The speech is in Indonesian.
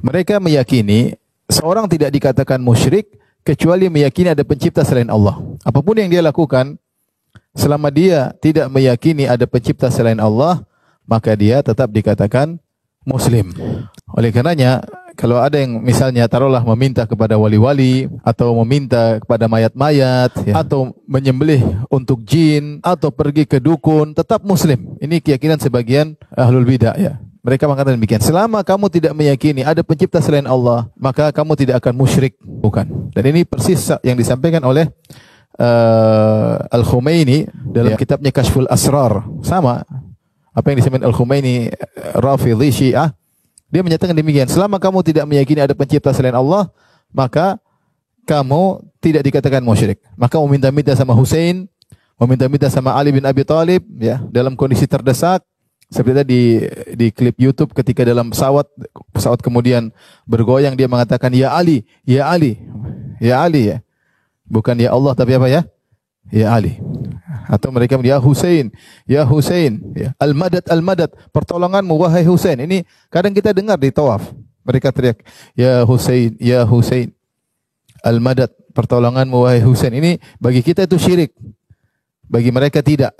Mereka meyakini seorang tidak dikatakan musyrik kecuali meyakini ada pencipta selain Allah. Apapun yang dia lakukan, selama dia tidak meyakini ada pencipta selain Allah, maka dia tetap dikatakan muslim. Oleh karenanya, kalau ada yang misalnya taruhlah meminta kepada wali-wali atau meminta kepada mayat-mayat ya. atau menyembelih untuk jin atau pergi ke dukun tetap muslim. Ini keyakinan sebagian ahlul bidah ya. Mereka mengatakan demikian. Selama kamu tidak meyakini ada pencipta selain Allah, maka kamu tidak akan musyrik. Bukan. Dan ini persis yang disampaikan oleh uh, Al-Khumaini dalam ya. kitabnya Kashful Asrar. Sama. Apa yang disampaikan Al-Khumaini Rafidhi Syiah. Dia menyatakan demikian. Selama kamu tidak meyakini ada pencipta selain Allah, maka kamu tidak dikatakan musyrik. Maka meminta-minta sama Hussein, meminta-minta sama Ali bin Abi Thalib ya, dalam kondisi terdesak, seperti tadi di klip YouTube ketika dalam pesawat pesawat kemudian bergoyang dia mengatakan ya Ali, ya Ali, ya Ali ya. Bukan ya Allah tapi apa ya? Ya Ali. Atau mereka ya Hussein, ya Hussein, ya. Al-Madad, Al-Madad, pertolonganmu wahai Hussein. Ini kadang kita dengar di tawaf. Mereka teriak, ya Hussein, ya Hussein. Al-Madad, pertolonganmu wahai Hussein. Ini bagi kita itu syirik. Bagi mereka tidak.